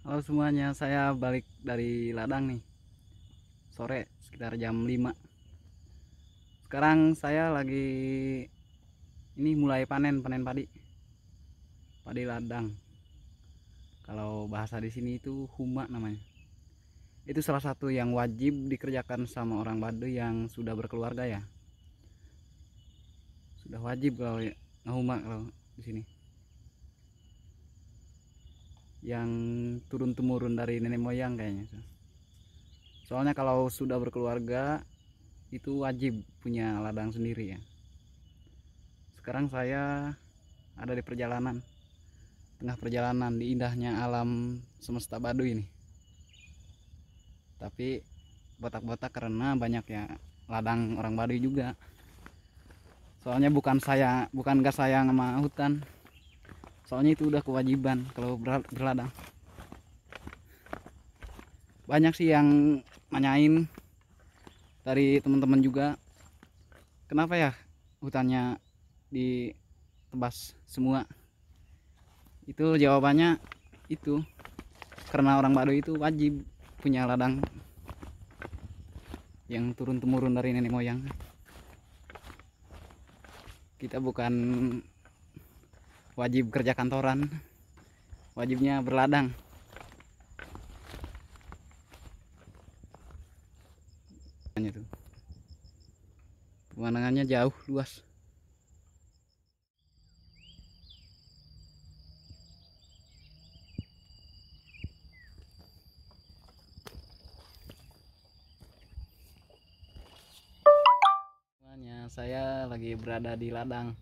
Halo semuanya, saya balik dari ladang nih Sore, sekitar jam 5 Sekarang saya lagi Ini mulai panen, panen padi Padi ladang Kalau bahasa di sini itu huma namanya Itu salah satu yang wajib dikerjakan sama orang Baduy yang sudah berkeluarga ya Sudah wajib kalau ya, huma kalau di sini yang turun temurun dari nenek moyang kayaknya soalnya kalau sudah berkeluarga itu wajib punya ladang sendiri ya sekarang saya ada di perjalanan tengah perjalanan di indahnya alam semesta badu ini tapi botak-botak karena banyak ya ladang orang Baduy juga soalnya bukan saya bukan gak sayang sama hutan soalnya itu udah kewajiban kalau berladang banyak sih yang nanyain dari teman-teman juga kenapa ya hutannya ditebas semua itu jawabannya itu karena orang baru itu wajib punya ladang yang turun temurun dari nenek moyang kita bukan wajib kerja kantoran wajibnya berladang itu pemandangannya jauh luas saya lagi berada di ladang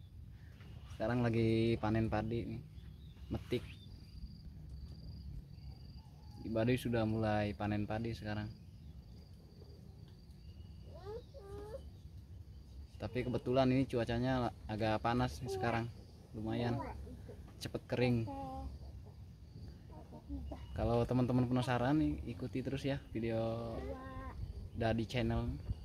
sekarang lagi panen padi nih metik di sudah mulai panen padi sekarang tapi kebetulan ini cuacanya agak panas nih sekarang lumayan cepet kering kalau teman-teman penasaran ikuti terus ya video dari channel